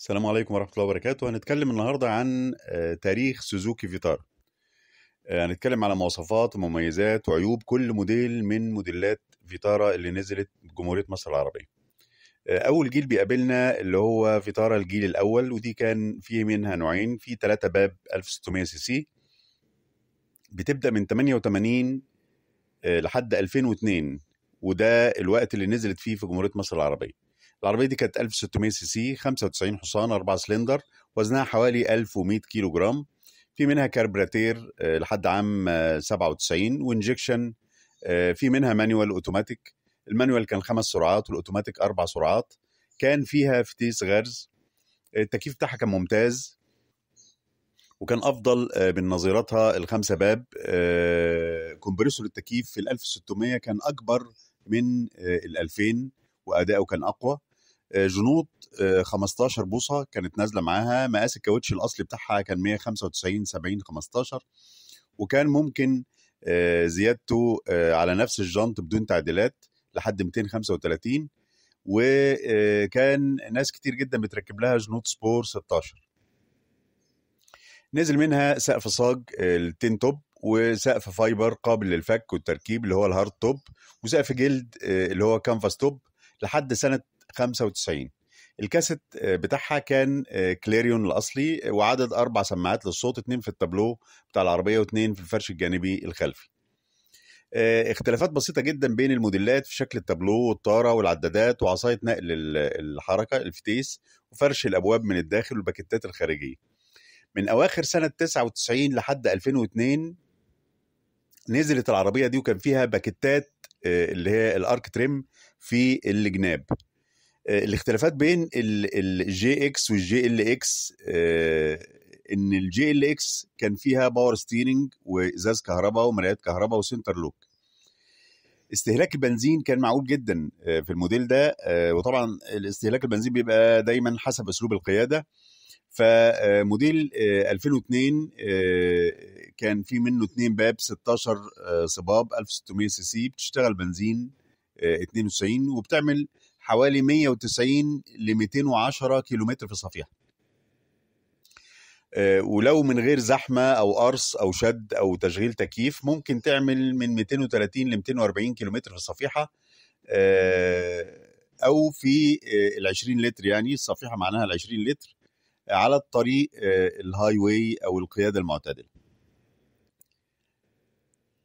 السلام عليكم ورحمة الله وبركاته هنتكلم النهاردة عن آه، تاريخ سوزوكي فيتارا آه، هنتكلم على مواصفات ومميزات وعيوب كل موديل من موديلات فيتارا اللي نزلت بجمهورية مصر العربية آه، أول جيل بيقابلنا اللي هو فيتارا الجيل الأول ودي كان فيه منها نوعين في ثلاثة باب 1600 سي سي بتبدأ من 88 لحد 2002 وده الوقت اللي نزلت فيه في جمهورية مصر العربية العربيه دي كانت 1600 سي سي 95 حصان 4 سلندر وزنها حوالي 1100 كيلو جرام في منها كاربراتير آه، لحد عام 97 آه، وانجكشن آه، في منها مانيوال اوتوماتيك المانيوال كان خمس سرعات والاوتوماتيك اربع سرعات كان فيها فتيس غرز التكييف بتاعها كان ممتاز وكان افضل من نظيرتها الخمسه باب كومبريسور التكييف في ال 1600 كان اكبر من ال 2000 واداؤه كان اقوى آه، جنوط 15 آه، بوصه كانت نازله معاها مقاس الكاوتش الاصلي بتاعها كان 195 70 15 وكان ممكن آه، زيادته على نفس الجنط بدون تعديلات لحد 235 وكان ناس كتير جدا بتركب لها جنوط سبور 16 نزل منها سقف صاج التين توب وسقف فايبر قابل للفك والتركيب اللي هو الهارد توب وسقف جلد اللي هو كانفاس توب لحد سنة 95 الكاسيت آه، بتاعها كان آه، كليريون الاصلي آه، وعدد اربع سماعات للصوت اتنين في التابلو بتاع العربيه واتنين في الفرش الجانبي الخلفي اختلافات بسيطة جدا بين الموديلات في شكل التابلو والطارة والعدادات وعصاية نقل الحركة الفتيس وفرش الأبواب من الداخل والباكتات الخارجية من أواخر سنة 99 لحد 2002 نزلت العربية دي وكان فيها باكتات اللي هي الأرك تريم في الجناب آه، الاختلافات بين الجي اكس والجي ال اكس آه، ان الجي ال اكس كان فيها باور ستيرنج وازاز كهرباء ومرايات كهرباء وسنتر لوك استهلاك البنزين كان معقول جدا آه، في الموديل ده وطبعا استهلاك البنزين بيبقى دايما حسب اسلوب القياده فموديل 2002 كان في منه اثنين باب 16 صباب 1600 سي سي بتشتغل بنزين 92 وبتعمل حوالي 190 ل 210 كيلومتر في الصفيحه آه، ولو من غير زحمه او قرص او شد او تشغيل تكييف ممكن تعمل من 230 ل 240 كيلومتر في الصفيحه آه، او في آه، ال 20 لتر يعني الصفيحه معناها ال 20 لتر على الطريق الهاي واي او القياده المعتدله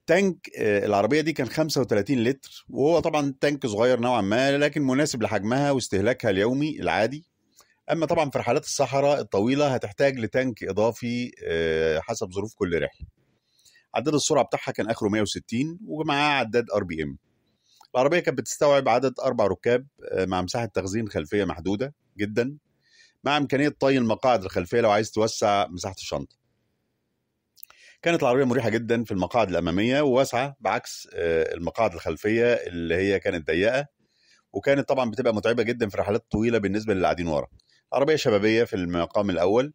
التانك آه، العربيه دي كان 35 لتر وهو طبعا تانك صغير نوعا ما لكن مناسب لحجمها واستهلاكها اليومي العادي اما طبعا في رحلات الصحراء الطويله هتحتاج لتانك اضافي آه، حسب ظروف كل رحله عداد السرعه بتاعها كان اخره 160 ومعاه عداد ار بي ام العربيه كانت بتستوعب عدد اربع ركاب آه، مع مساحه تخزين خلفيه محدوده جدا مع امكانيه طي المقاعد الخلفيه لو عايز توسع مساحه الشنطه كانت العربيه مريحه جدا في المقاعد الاماميه وواسعه بعكس آه، المقاعد الخلفيه اللي هي كانت ضيقه وكانت طبعا بتبقى متعبه جدا في رحلات طويله بالنسبه للي قاعدين ورا عربيه شبابيه في المقام الاول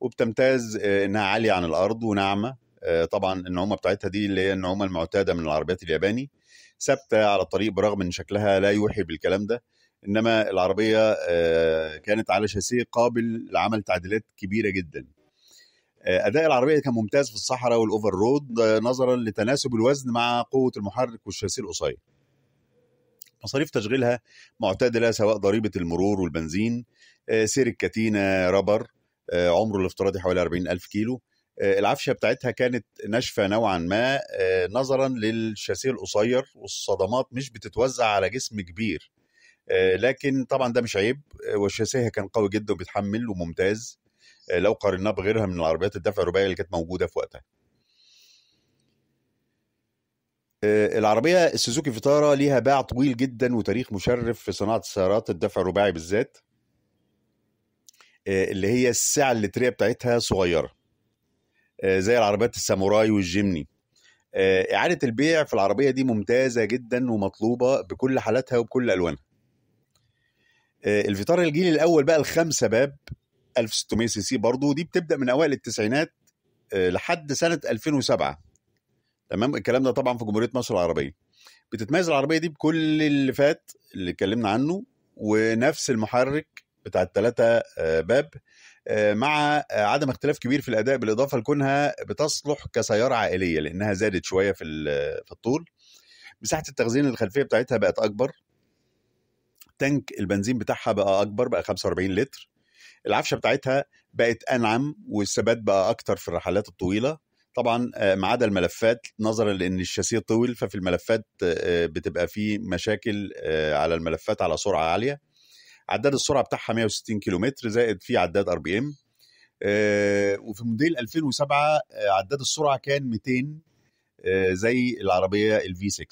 وبتمتاز آه، انها عاليه عن الارض وناعمه آه، طبعا النعومه بتاعتها دي اللي هي النعومه المعتاده من العربيات الياباني ثابته على الطريق برغم ان شكلها لا يوحي بالكلام ده انما العربيه كانت على شاسيه قابل لعمل تعديلات كبيره جدا آه، اداء العربيه كان ممتاز في الصحراء والاوفر آه، رود نظرا لتناسب الوزن مع قوه المحرك والشاسيه القصير مصاريف تشغيلها معتدله سواء ضريبه المرور والبنزين آه، سير الكتينه رابر عمره الافتراضي حوالي 40 ألف كيلو العفشه بتاعتها كانت ناشفه نوعا ما نظرا للشاسيه القصير والصدمات مش بتتوزع على جسم كبير لكن طبعا ده مش عيب والشاسيه كان قوي جدا وبيتحمل وممتاز لو قارناه بغيرها من العربيات الدفع الرباعي اللي كانت موجوده في وقتها آه، العربية السوزوكي فيتارا ليها باع طويل جدا وتاريخ مشرف في صناعة السيارات الدفع الرباعي بالذات آه، اللي هي السعة اللترية بتاعتها صغيرة آه، زي العربيات الساموراي والجيمني إعادة البيع في العربية دي ممتازة جدا ومطلوبة بكل حالاتها وبكل ألوانها الفيتارا الجيل الأول بقى الخمسة باب 1600 سي سي برضه ودي بتبدا من اوائل التسعينات آه، لحد سنه 2007 تمام الكلام ده طبعا في جمهوريه مصر العربيه بتتميز العربيه دي بكل اللي فات اللي اتكلمنا عنه ونفس المحرك بتاع الثلاثه آه، باب آه، مع عدم اختلاف كبير في الاداء بالاضافه لكونها بتصلح كسياره عائليه لانها زادت شويه في في الطول مساحه التخزين الخلفيه بتاعتها بقت اكبر تانك البنزين بتاعها بقى اكبر بقى 45 لتر العفشه بتاعتها بقت انعم والثبات بقى اكتر في الرحلات الطويله طبعا آه، ما عدا الملفات نظرا لان الشاسيه طويل ففي الملفات آه، بتبقى في مشاكل آه، على الملفات على سرعه عاليه عداد السرعه بتاعها 160 كيلومتر زائد في عداد ار بي ام وفي موديل 2007 عداد السرعه كان 200 زي العربيه الفي 6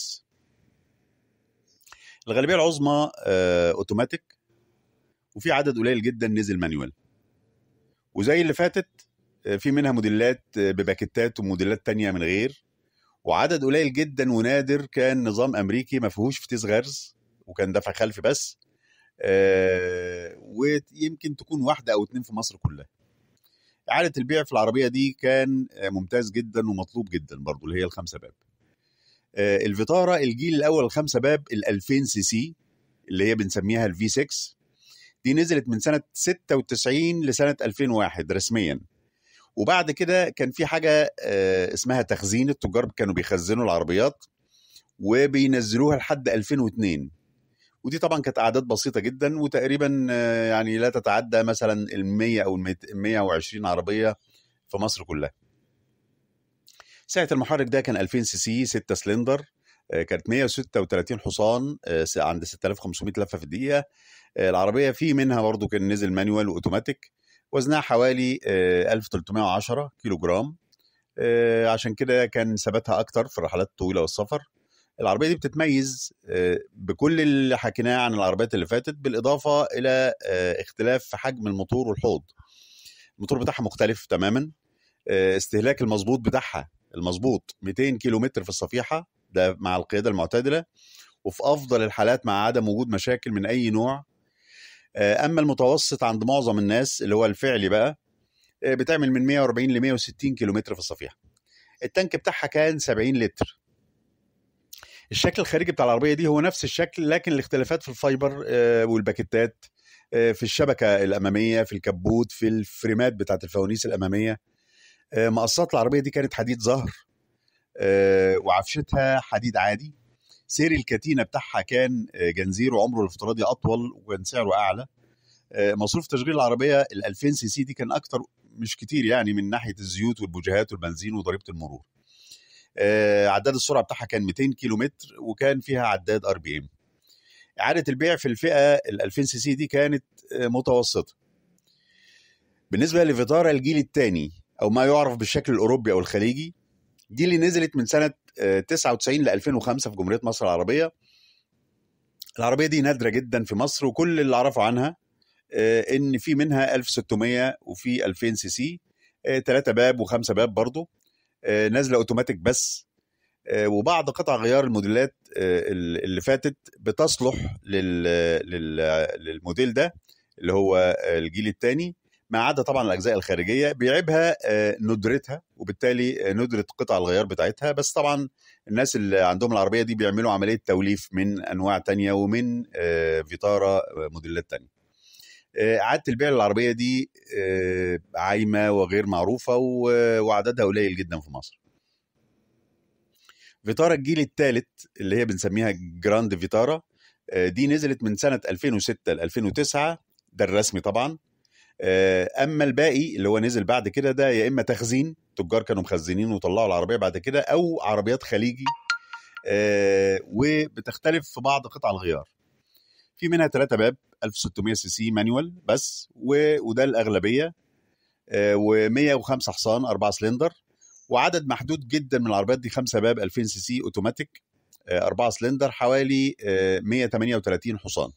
الغالبيه العظمى اوتوماتيك وفي عدد قليل جدا نزل مانيوال وزي اللي فاتت آه، في منها موديلات آه، بباكتات وموديلات تانية من غير وعدد قليل جدا ونادر كان نظام امريكي ما فيهوش فتيس غرز وكان دفع خلفي بس آه، ويمكن تكون واحده او اتنين في مصر كلها اعاده البيع في العربيه دي كان ممتاز جدا ومطلوب جدا برضو اللي هي الخمسه باب الفطارة الفيتارا الجيل الاول الخمسه باب ال 2000 سي سي اللي هي بنسميها الفي 6 دي نزلت من سنه 96 لسنه 2001 رسميا وبعد كده كان في حاجه آه، اسمها تخزين التجار كانوا بيخزنوا العربيات وبينزلوها لحد 2002 ودي طبعا كانت اعداد بسيطه جدا وتقريبا آه، يعني لا تتعدى مثلا ال 100 او ال 120 عربيه في مصر كلها سعه المحرك ده كان 2000 سي سي 6 سلندر آه، كانت 136 حصان آه، عند 6500 لفه في الدقيقه آه، العربيه في منها برضو كان نزل مانيوال واوتوماتيك وزنها حوالي 1310 كيلو جرام عشان كده كان ثباتها اكتر في الرحلات الطويله والسفر العربيه دي بتتميز بكل اللي حكيناه عن العربيات اللي فاتت بالاضافه الى اختلاف في حجم الموتور والحوض الموتور بتاعها مختلف تماما استهلاك المظبوط بتاعها المظبوط 200 كيلو متر في الصفيحه ده مع القيادة المعتدلة وفي أفضل الحالات مع عدم وجود مشاكل من أي نوع آه، أما المتوسط عند معظم الناس اللي هو الفعلي بقى آه، بتعمل من 140 ل 160 كيلومتر في الصفيحة التانك بتاعها كان 70 لتر الشكل الخارجي بتاع العربية دي هو نفس الشكل لكن الاختلافات في الفايبر آه، والباكتات في الشبكة الأمامية في الكبوت في الفريمات بتاعة الفوانيس الأمامية مقصات العربية دي كانت حديد زهر آه، وعفشتها حديد عادي سير الكتينه بتاعها كان آه، جنزير وعمره الافتراضي اطول وكان سعره اعلى آه، مصروف تشغيل العربيه ال 2000 سي سي دي كان اكتر مش كتير يعني من ناحيه الزيوت والبوجيهات والبنزين وضريبه المرور عداد السرعه بتاعها كان 200 كيلو متر وكان فيها عداد ار بي ام اعاده البيع في الفئه ال 2000 سي سي دي كانت متوسطه بالنسبه لفيتارا الجيل الثاني او ما يعرف بالشكل الاوروبي او الخليجي دي اللي نزلت من سنه 99 آه، ل 2005 في جمهوريه مصر العربيه العربيه دي نادره جدا في مصر وكل اللي اعرفه عنها آه، ان في منها 1600 وفي 2000 سي سي ثلاثه آه، باب وخمسه باب برضه نازله اوتوماتيك بس وبعض قطع غيار الموديلات اللي فاتت بتصلح للموديل ده اللي هو الجيل الثاني ما عدا طبعا الاجزاء الخارجيه بيعيبها آه، ندرتها وبالتالي آه، ندره قطع الغيار بتاعتها بس طبعا الناس اللي عندهم العربيه دي بيعملوا عمليه توليف من انواع تانية ومن آه، فيتارا موديلات تانية عاده البيع للعربيه دي عايمه وغير معروفه وعددها قليل جدا في مصر فيتارا الجيل الثالث اللي هي بنسميها جراند فيتارا دي نزلت من سنه 2006 ل 2009 ده الرسمي طبعا آه، اما الباقي اللي هو نزل بعد كده ده يا اما تخزين تجار كانوا مخزنين وطلعوا العربيه بعد كده او عربيات خليجي آه، وبتختلف في بعض قطع الغيار في منها ثلاثة باب 1600 سي سي مانيوال بس و... وده الاغلبيه آه، و105 حصان 4 سلندر وعدد محدود جدا من العربيات دي 5 باب 2000 سي سي اوتوماتيك 4 سلندر حوالي 138 حصان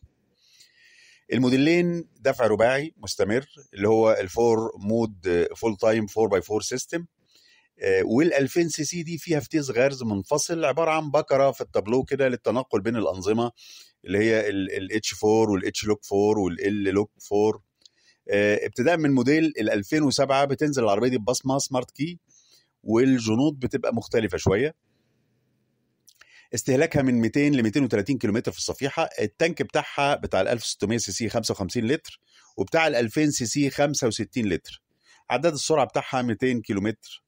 الموديلين دفع رباعي مستمر اللي هو الفور مود فول تايم 4 باي 4 سيستم وال 2000 سي سي دي فيها فتيس غرز منفصل عباره عن بكره في التابلو كده للتنقل بين الانظمه اللي هي الاتش 4 والاتش لوك 4 والال لوك 4 ابتداء من موديل ال 2007 بتنزل العربيه دي ببصمه سمارت كي والجنود بتبقى مختلفه شويه استهلاكها من 200 ل 230 كيلومتر في الصفيحه التانك بتاعها بتاع ال 1600 سي سي 55 لتر وبتاع ال 2000 سي سي 65 لتر عداد السرعه بتاعها 200 كيلومتر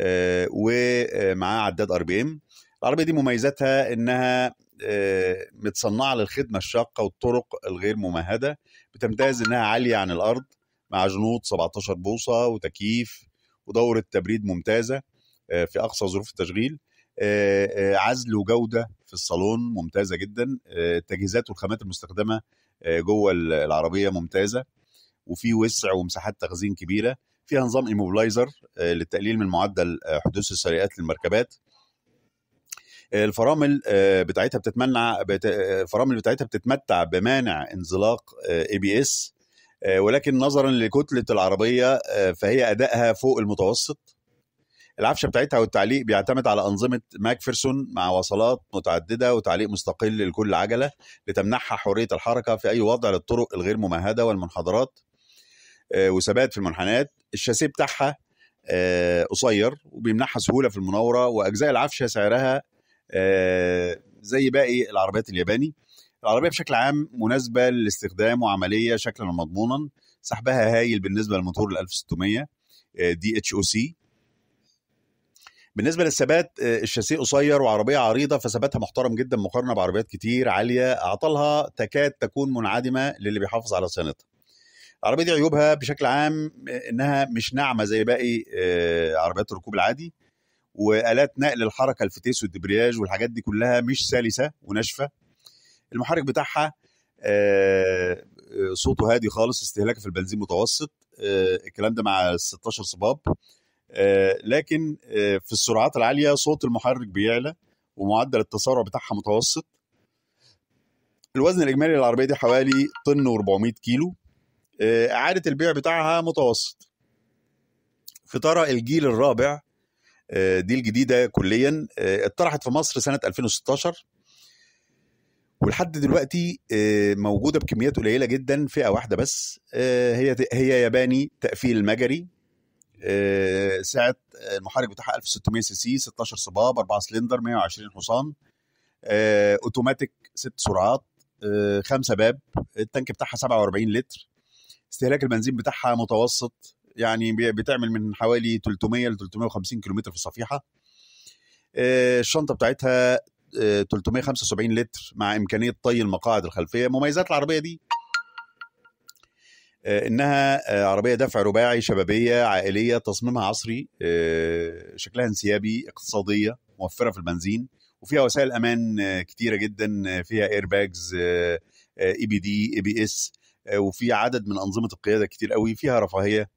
آه، ومعاه عداد ار بي ام العربيه دي مميزاتها انها آه، متصنعه للخدمه الشاقه والطرق الغير ممهده بتمتاز انها عاليه عن الارض مع جنوط 17 بوصه وتكييف ودوره تبريد ممتازه آه، في اقصى ظروف التشغيل آه، آه، عزل وجوده في الصالون ممتازه جدا آه، التجهيزات والخامات المستخدمه جوه العربيه ممتازه وفي وسع ومساحات تخزين كبيره فيها نظام ايموبلايزر للتقليل من معدل حدوث السرقات للمركبات الفرامل بتاعتها بتتمنع بت... الفرامل بتاعتها بتتمتع بمانع انزلاق اي بي اس ولكن نظرا لكتله العربيه فهي ادائها فوق المتوسط العفشه بتاعتها والتعليق بيعتمد على انظمه ماكفرسون مع وصلات متعدده وتعليق مستقل لكل عجله لتمنحها حريه الحركه في اي وضع للطرق الغير ممهده والمنحدرات آه، وثبات في المنحنات الشاسيه بتاعها آه، قصير وبيمنحها سهوله في المناوره واجزاء العفشه سعرها آه، زي باقي العربيات الياباني العربيه بشكل عام مناسبه للاستخدام وعمليه شكلا ومضمونا سحبها هايل بالنسبه للموتور ال 1600 دي اتش او سي بالنسبه للثبات آه، الشاسيه قصير وعربيه عريضه فثباتها محترم جدا مقارنه بعربيات كتير عاليه اعطالها تكاد تكون منعدمه للي بيحافظ على صيانتها العربيه دي عيوبها بشكل عام آه، انها مش ناعمه زي باقي آه، عربيات الركوب العادي والات نقل الحركه الفتيس والدبرياج والحاجات دي كلها مش سلسه وناشفه المحرك بتاعها صوته هادي خالص استهلاكه في البنزين متوسط الكلام ده مع 16 صباب آه، لكن آه، في السرعات العاليه صوت المحرك بيعلى ومعدل التسارع بتاعها متوسط الوزن الاجمالي للعربيه دي حوالي طن و400 كيلو آه، اعاده البيع بتاعها متوسط في ترى الجيل الرابع دي الجديده كليا اطرحت في مصر سنه 2016 ولحد دلوقتي موجوده بكميات قليله جدا فئه واحده بس هي هي ياباني تقفيل مجري آه، سعه آه، المحرك بتاعها 1600 سي سي 16 صباب 4 سلندر 120 حصان آه، اوتوماتيك ست سرعات خمسه باب التانك بتاعها 47 لتر استهلاك البنزين بتاعها متوسط يعني بتعمل من حوالي 300 ل 350 كيلومتر في الصفيحه الشنطه بتاعتها 375 لتر مع امكانيه طي المقاعد الخلفيه مميزات العربيه دي آه، انها آه، عربيه دفع رباعي شبابيه عائليه تصميمها عصري آه، شكلها انسيابي اقتصاديه موفره في البنزين وفيها وسائل امان كتيره جدا فيها اير باجز اي بي دي اي بي اس وفي عدد من انظمه القياده كتير قوي فيها رفاهيه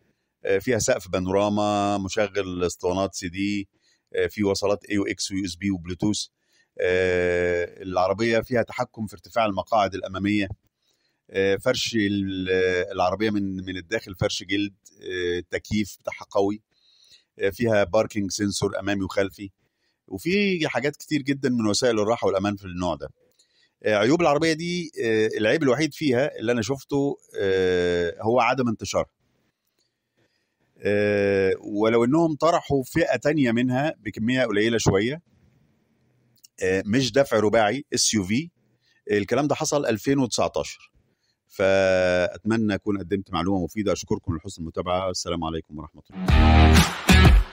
فيها سقف بانوراما مشغل اسطوانات سي دي في وصلات اي اكس ويو اس بي وبلوتوث العربيه فيها تحكم في ارتفاع المقاعد الاماميه آه، فرش العربيه من من الداخل فرش جلد التكييف آه، بتاعها قوي آه، فيها باركينج سنسور امامي وخلفي وفي حاجات كتير جدا من وسائل الراحه والامان في النوع ده عيوب العربيه دي العيب الوحيد فيها اللي انا شفته هو عدم انتشارها ولو انهم طرحوا فئه تانية منها بكميه قليله شويه مش دفع رباعي اس يو في الكلام ده حصل 2019 فاتمنى اكون قدمت معلومه مفيده اشكركم لحسن المتابعه والسلام عليكم ورحمه الله